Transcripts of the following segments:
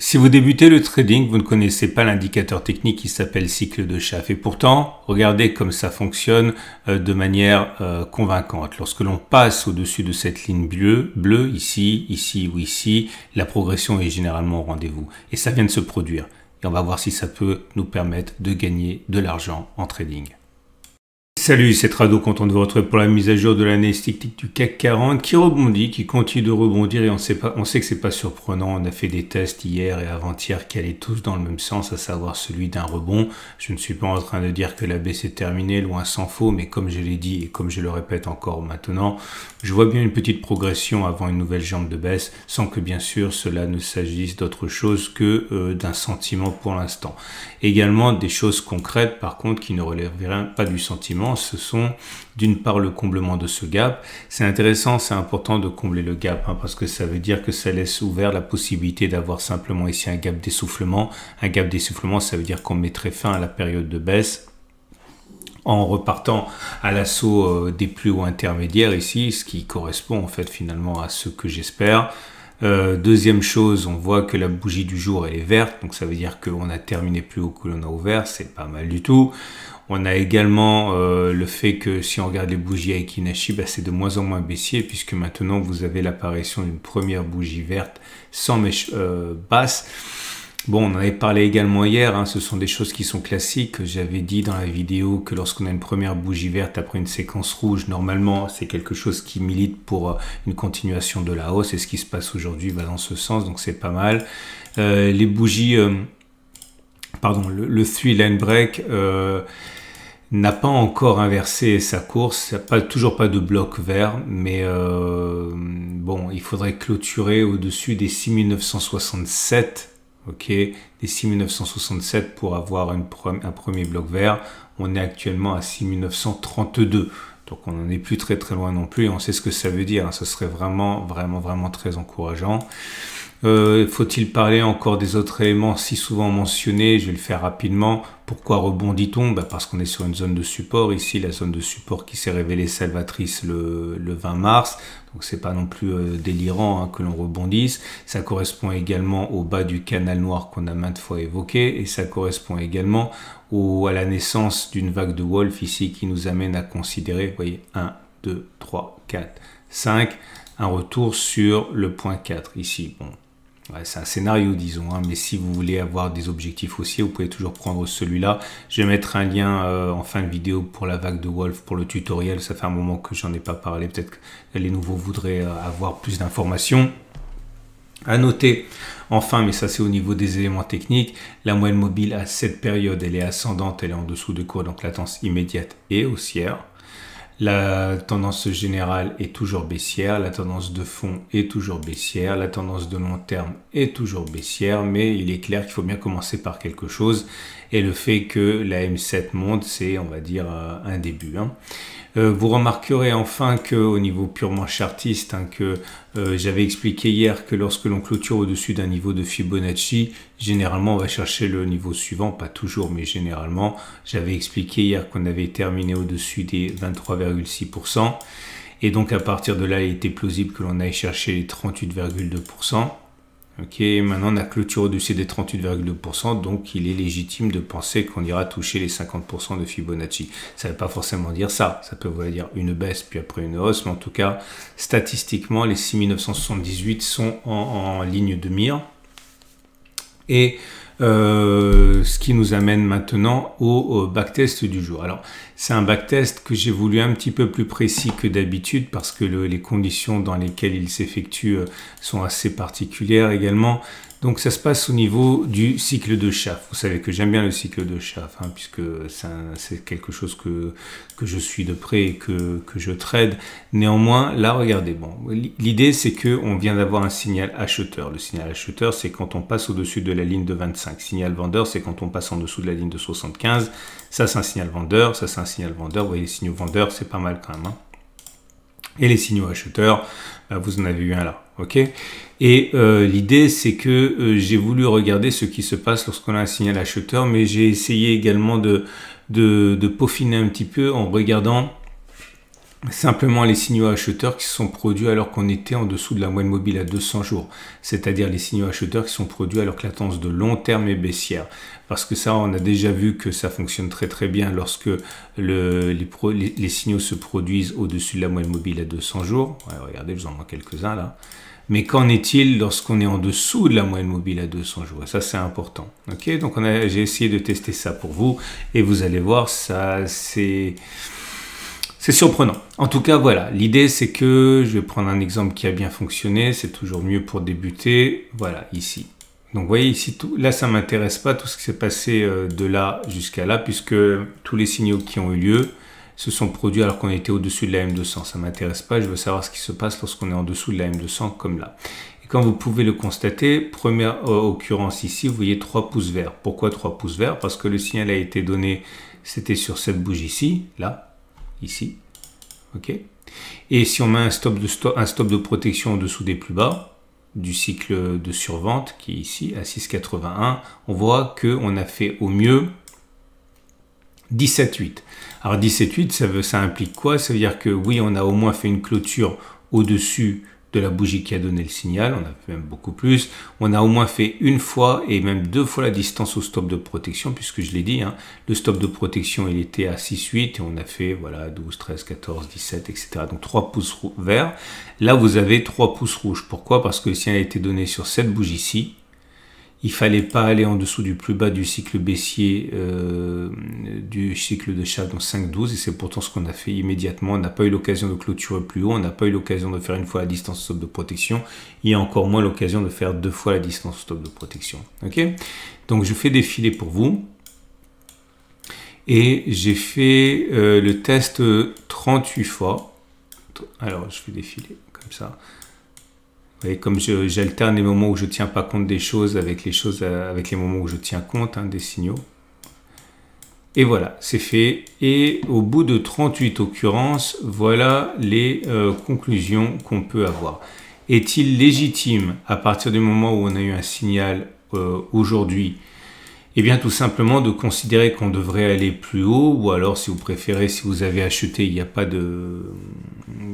Si vous débutez le trading, vous ne connaissez pas l'indicateur technique qui s'appelle cycle de chaff. Et pourtant, regardez comme ça fonctionne euh, de manière euh, convaincante. Lorsque l'on passe au-dessus de cette ligne bleue, bleue, ici, ici ou ici, la progression est généralement au rendez-vous. Et ça vient de se produire. Et on va voir si ça peut nous permettre de gagner de l'argent en trading. Salut, c'est Trado, content de vous retrouver pour la mise à jour de l'année du CAC 40 qui rebondit, qui continue de rebondir et on sait, pas, on sait que c'est pas surprenant. On a fait des tests hier et avant-hier qui allaient tous dans le même sens, à savoir celui d'un rebond. Je ne suis pas en train de dire que la baisse est terminée, loin s'en faut, mais comme je l'ai dit et comme je le répète encore maintenant, je vois bien une petite progression avant une nouvelle jambe de baisse, sans que bien sûr cela ne s'agisse d'autre chose que euh, d'un sentiment pour l'instant. Également des choses concrètes par contre qui ne relèveraient pas du sentiment ce sont d'une part le comblement de ce gap. C'est intéressant, c'est important de combler le gap hein, parce que ça veut dire que ça laisse ouvert la possibilité d'avoir simplement ici un gap d'essoufflement. Un gap d'essoufflement, ça veut dire qu'on mettrait fin à la période de baisse en repartant à l'assaut euh, des plus hauts intermédiaires ici, ce qui correspond en fait finalement à ce que j'espère. Euh, deuxième chose, on voit que la bougie du jour elle est verte, donc ça veut dire qu'on a terminé plus haut que l'on a ouvert, c'est pas mal du tout. On a également euh, le fait que si on regarde les bougies à Inashi, bah, c'est de moins en moins baissier puisque maintenant vous avez l'apparition d'une première bougie verte sans mèche euh, basse. Bon, on en avait parlé également hier, hein, ce sont des choses qui sont classiques. J'avais dit dans la vidéo que lorsqu'on a une première bougie verte après une séquence rouge, normalement c'est quelque chose qui milite pour euh, une continuation de la hausse et ce qui se passe aujourd'hui va dans ce sens, donc c'est pas mal. les bougies, pardon, le, le three line break n'a pas encore inversé sa course, pas, toujours pas de bloc vert, mais euh, bon, il faudrait clôturer au-dessus des 6967, ok, des 6967 pour avoir un premier bloc vert. On est actuellement à 6932, donc on n'en est plus très très loin non plus, et on sait ce que ça veut dire, Ça hein. ce serait vraiment vraiment vraiment très encourageant. Euh, faut-il parler encore des autres éléments si souvent mentionnés Je vais le faire rapidement. Pourquoi rebondit-on bah, Parce qu'on est sur une zone de support ici, la zone de support qui s'est révélée salvatrice le, le 20 mars. Donc c'est pas non plus euh, délirant hein, que l'on rebondisse. Ça correspond également au bas du canal noir qu'on a maintes fois évoqué et ça correspond également au, à la naissance d'une vague de Wolf ici qui nous amène à considérer, vous voyez, 1, 2, 3, 4, 5, un retour sur le point 4 ici. Bon, c'est un scénario, disons, hein, mais si vous voulez avoir des objectifs haussiers, vous pouvez toujours prendre celui-là. Je vais mettre un lien euh, en fin de vidéo pour la vague de Wolf, pour le tutoriel. Ça fait un moment que j'en ai pas parlé. Peut-être que les nouveaux voudraient euh, avoir plus d'informations. À noter, enfin, mais ça c'est au niveau des éléments techniques, la moyenne mobile à cette période, elle est ascendante, elle est en dessous de cours Donc la immédiate et haussière. La tendance générale est toujours baissière, la tendance de fond est toujours baissière, la tendance de long terme est toujours baissière, mais il est clair qu'il faut bien commencer par quelque chose et le fait que la M7 monte, c'est on va dire euh, un début. Hein. Euh, vous remarquerez enfin que au niveau purement chartiste, hein, que euh, j'avais expliqué hier que lorsque l'on clôture au-dessus d'un niveau de Fibonacci, généralement on va chercher le niveau suivant, pas toujours mais généralement. J'avais expliqué hier qu'on avait terminé au-dessus des 23,6%. Et donc à partir de là, il était plausible que l'on aille chercher les 38,2%. Ok, maintenant on a clôture au-dessus des 38,2%, donc il est légitime de penser qu'on ira toucher les 50% de Fibonacci. Ça ne veut pas forcément dire ça, ça peut vouloir dire une baisse puis après une hausse, mais en tout cas, statistiquement, les 6978 sont en, en ligne de mire. Et euh, ce qui nous amène maintenant au, backtest du jour. Alors, c'est un backtest que j'ai voulu un petit peu plus précis que d'habitude parce que les conditions dans lesquelles il s'effectue euh, sont assez particulières également. Donc ça se passe au niveau du cycle de chaff. Vous savez que j'aime bien le cycle de chaff, hein, puisque c'est quelque chose que, que je suis de près et que, que je trade. Néanmoins, là, regardez, bon, l'idée c'est que on vient d'avoir un signal acheteur. Le signal acheteur, c'est quand on passe au-dessus de la ligne de 25. Signal vendeur, c'est quand on passe en dessous de la ligne de 75. Ça, c'est un signal vendeur, ça, c'est un signal vendeur. Vous voyez, les signaux vendeurs, c'est pas mal quand même. Hein et les signaux acheteurs bah, vous en avez eu un là. ok et euh, l'idée, c'est que euh, j'ai voulu regarder ce qui se passe lorsqu'on a un signal acheteur mais j'ai essayé également de, de, de, peaufiner un petit peu en regardant simplement les signaux acheteurs qui sont produits alors qu'on était en dessous de la moyenne mobile à 200 jours, c'est-à-dire les signaux acheteurs qui sont produits alors que la tendance de long terme est baissière. Parce que ça, on a déjà vu que ça fonctionne très très bien lorsque les, signaux se produisent au-dessus de la moyenne mobile à 200 jours. regardez, je vous en manque quelques-uns là. Mais qu'en est-il lorsqu'on est en dessous de la moyenne mobile à 200 jours Ça, c'est important. Ok, donc j'ai essayé de tester ça pour vous et vous allez voir, ça c'est... C'est surprenant. En tout cas, voilà, l'idée c'est que je vais prendre un exemple qui a bien fonctionné, c'est toujours mieux pour débuter, voilà, ici. Donc voyez ici, tout, là ça m'intéresse pas tout ce qui s'est passé euh, de là jusqu'à là, puisque tous les signaux qui ont eu lieu se sont produits alors qu'on était au-dessus de la M200. Ça m'intéresse pas, je veux savoir ce qui se passe lorsqu'on est en dessous de la M200 comme là. Et quand vous pouvez le constater, première euh, occurrence ici, vous voyez trois pouces verts. Pourquoi trois pouces verts Parce que le signal a été donné, c'était sur cette bougie ici, là, ici. ok Et si on met un stop, de un stop de protection en dessous des plus bas, du cycle de survente qui est ici à 6,81, on voit que on a fait au mieux 17,8. Alors 17,8, ça, veut, ça implique quoi Ça veut dire que oui, on a au moins fait une clôture au-dessus de la bougie qui a donné le signal, on a fait même beaucoup plus. On a au moins fait une fois et même deux fois la distance au stop de protection, puisque je l'ai dit, hein, le stop de protection il était à 6-8 et on a fait voilà 12, 13, 14, 17, etc. Donc 3 pouces verts. Là vous avez 3 pouces rouges. Pourquoi Parce que le signal a été donné sur cette bougie ci il fallait pas aller en dessous du plus bas du cycle baissier euh, du cycle de chat dans 5-12 et c'est pourtant ce qu'on a fait immédiatement. On n'a pas eu l'occasion de clôturer plus haut, on n'a pas eu l'occasion de faire une fois la distance stop de protection et encore moins l'occasion de faire deux fois la distance stop de protection. Donc je fais défiler pour vous et j'ai fait euh, le test 38 euh, fois. Alors je fais défiler comme ça voyez, comme j'alterne les moments où je ne tiens pas compte des choses avec les choses euh, avec les moments où je tiens compte hein, des signaux. Et voilà, c'est fait. Et au bout de 38 occurrences, voilà les euh, conclusions qu'on peut avoir. Est-il légitime à partir du moment où on a eu un signal euh, aujourd'hui et eh bien tout simplement de considérer qu'on devrait aller plus haut, ou alors si vous préférez, si vous avez acheté, il n'y a pas de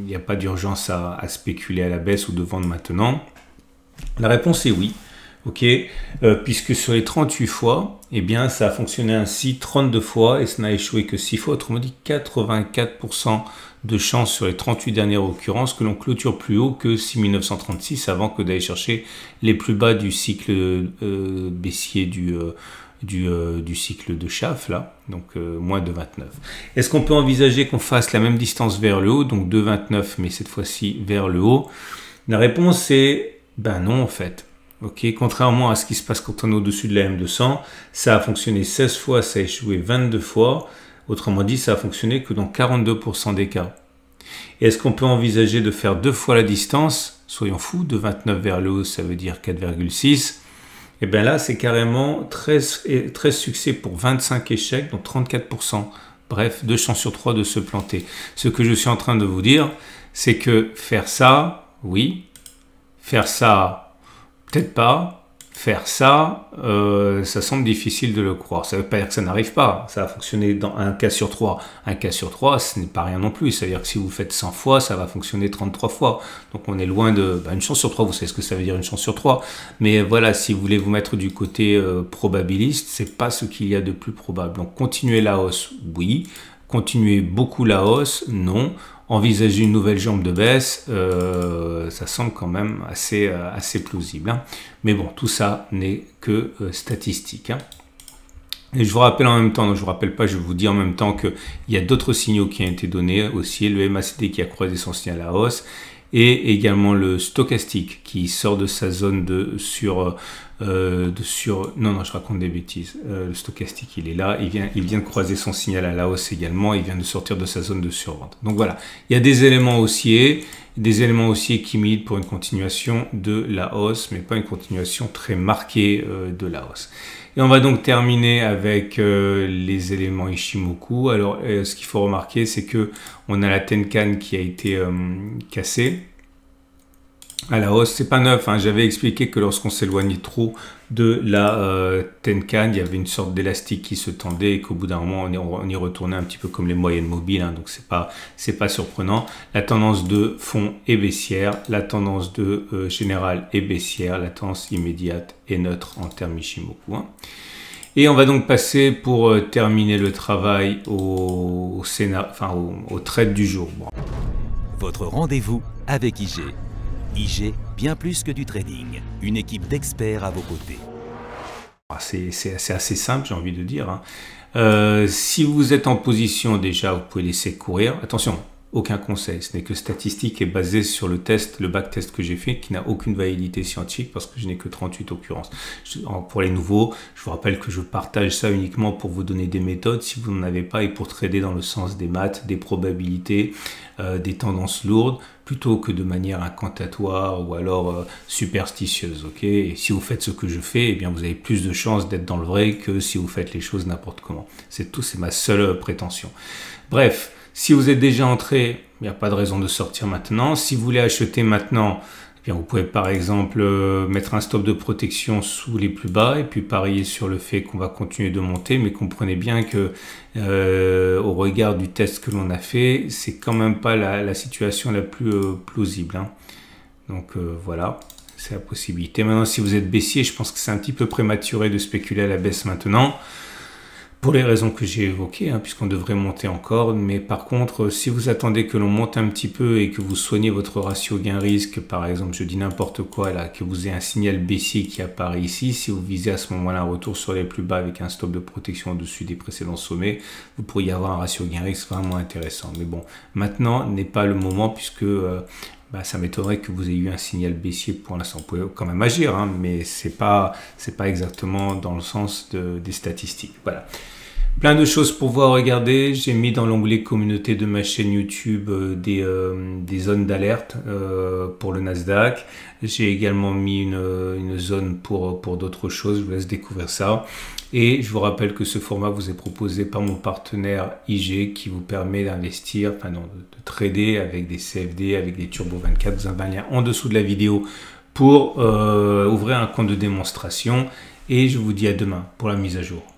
il n'y a pas d'urgence à, spéculer à la baisse ou de vendre maintenant La réponse est oui. Ok, euh, puisque sur les 38 fois, eh bien, ça a fonctionné ainsi 32 fois et ça n'a échoué que 6 fois. Autrement dit, 84% de chance sur les 38 dernières occurrences que l'on clôture plus haut que 6936 avant que d'aller chercher les plus bas du cycle euh, baissier du, euh, euh, du, cycle de chaff, là, donc euh, moins moins 2,29. Est-ce qu'on peut envisager qu'on fasse la même distance vers le haut, donc 2,29, mais cette fois-ci vers le haut La réponse est ben non, en fait. ok Contrairement à ce qui se passe quand on est au-dessus de la M200, ça a fonctionné 16 fois, ça a échoué 22 fois. Autrement dit, ça a fonctionné que dans 42% des cas. Est-ce qu'on peut envisager de faire deux fois la distance Soyons fous, de 29 vers le haut, ça veut dire 4,6. Et eh bien là, c'est carrément 13, succès pour 25 échecs, donc 34%. Bref, 2 chances sur 3 de se planter. Ce que je suis en train de vous dire, c'est que faire ça, oui. Faire ça, peut-être pas faire ça, euh, ça semble difficile de le croire. Ça ne veut pas dire que ça n'arrive pas. Ça va fonctionner dans un cas sur trois. Un cas sur trois, ce n'est pas rien non plus. C'est-à-dire que si vous faites 100 fois, ça va fonctionner 33 fois. Donc on est loin de... Bah, une chance sur trois, vous savez ce que ça veut dire une chance sur trois. Mais euh, voilà, si vous voulez vous mettre du côté euh, probabiliste, c'est pas ce qu'il y a de plus probable. Donc continuer la hausse, oui. Continuer beaucoup la hausse Non. Envisager une nouvelle jambe de baisse, euh, ça semble quand même assez, euh, assez plausible. Hein. Mais bon, tout ça n'est que euh, statistique. Hein. Et je vous rappelle en même temps, je vous rappelle pas, je vous dis en même temps qu'il y a d'autres signaux qui ont été donnés aussi, le MACD qui a croisé son signal à la hausse, et également le stochastique qui sort de sa zone de sur euh, de sur non non je raconte des bêtises euh, le stochastique il est là il vient il vient de croiser son signal à la hausse également il vient de sortir de sa zone de survente donc voilà il y a des éléments haussiers des éléments haussiers qui militent pour une continuation de la hausse mais pas une continuation très marquée euh, de la hausse et on va donc terminer avec euh, les éléments Ishimoku. Alors, euh, ce qu'il faut remarquer, c'est que on a la Tenkan qui a été euh, cassée à la hausse. C'est pas neuf, hein. j'avais expliqué que lorsqu'on s'éloignait trop de la euh, Tenkan, il y avait une sorte d'élastique qui se tendait et qu'au bout d'un moment, on y, retournait un petit peu comme les moyennes mobiles, hein. donc c'est pas pas surprenant. La tendance de fond est baissière, la tendance de euh, général générale est baissière, la tendance immédiate est neutre en termes Ishimoku. Hein. Et on va donc passer pour euh, terminer le travail au, enfin au, du jour. Votre rendez-vous avec IG. IG, bien plus que du trading, une équipe d'experts à vos côtés. Ah, c'est assez simple, j'ai envie de dire. Hein. Euh, si vous êtes en position déjà, vous pouvez laisser courir. Attention, aucun conseil, ce n'est que statistique et basé sur le test, le backtest que j'ai fait, qui n'a aucune validité scientifique parce que je n'ai que 38 occurrences. pour les nouveaux, je vous rappelle que je partage ça uniquement pour vous donner des méthodes si vous n'en avez pas et pour trader dans le sens des maths, des probabilités, euh, des tendances lourdes plutôt que de manière incantatoire ou alors euh, superstitieuse. ok si vous faites ce que je fais, eh bien vous avez plus de chances d'être dans le vrai que si vous faites les choses n'importe comment. C'est tout, c'est ma seule euh, prétention. Bref, si vous êtes déjà entré, il n'y a pas de raison de sortir maintenant. Si vous voulez acheter maintenant, eh vous pouvez par exemple euh, mettre un stop de protection sous les plus bas et puis parier sur le fait qu'on va continuer de monter, mais comprenez bien que euh, au regard du test que l'on a fait, c'est quand même pas la, situation la plus euh, plausible. Hein. Donc voilà, c'est la possibilité. Maintenant, si vous êtes baissier, je pense que c'est un petit peu prématuré de spéculer à la baisse maintenant pour les raisons que j'ai évoquées, hein, puisqu'on devrait monter encore. Mais par contre, euh, si vous attendez que l'on monte un petit peu et que vous soignez votre ratio gain-risque, par exemple, je dis n'importe quoi là, que vous ayez un signal baissier qui apparaît ici, si vous visez à ce moment-là un retour sur les plus bas avec un stop de protection au-dessus des précédents sommets, vous pourriez avoir un ratio gain-risque vraiment intéressant. Mais bon, maintenant n'est pas le moment puisque euh, bah, ça m'étonnerait que vous ayez eu un signal baissier pour l'instant. Vous pouvez quand même agir, hein, mais ce n'est pas, pas exactement dans le sens des statistiques. Voilà. Plein de choses pour voir, regarder. J'ai mis dans l'onglet communauté de ma chaîne YouTube euh, euh, des, zones d'alerte euh, pour le Nasdaq. J'ai également mis une, zone pour, pour d'autres choses. Je vous laisse découvrir ça. Et je vous rappelle que ce format vous est proposé par mon partenaire IG qui vous permet d'investir, enfin non, de, trader avec des CFD, avec des Turbo 24. Vous avez un lien en dessous de la vidéo pour euh, ouvrir un compte de démonstration. Et je vous dis à demain pour la mise à jour.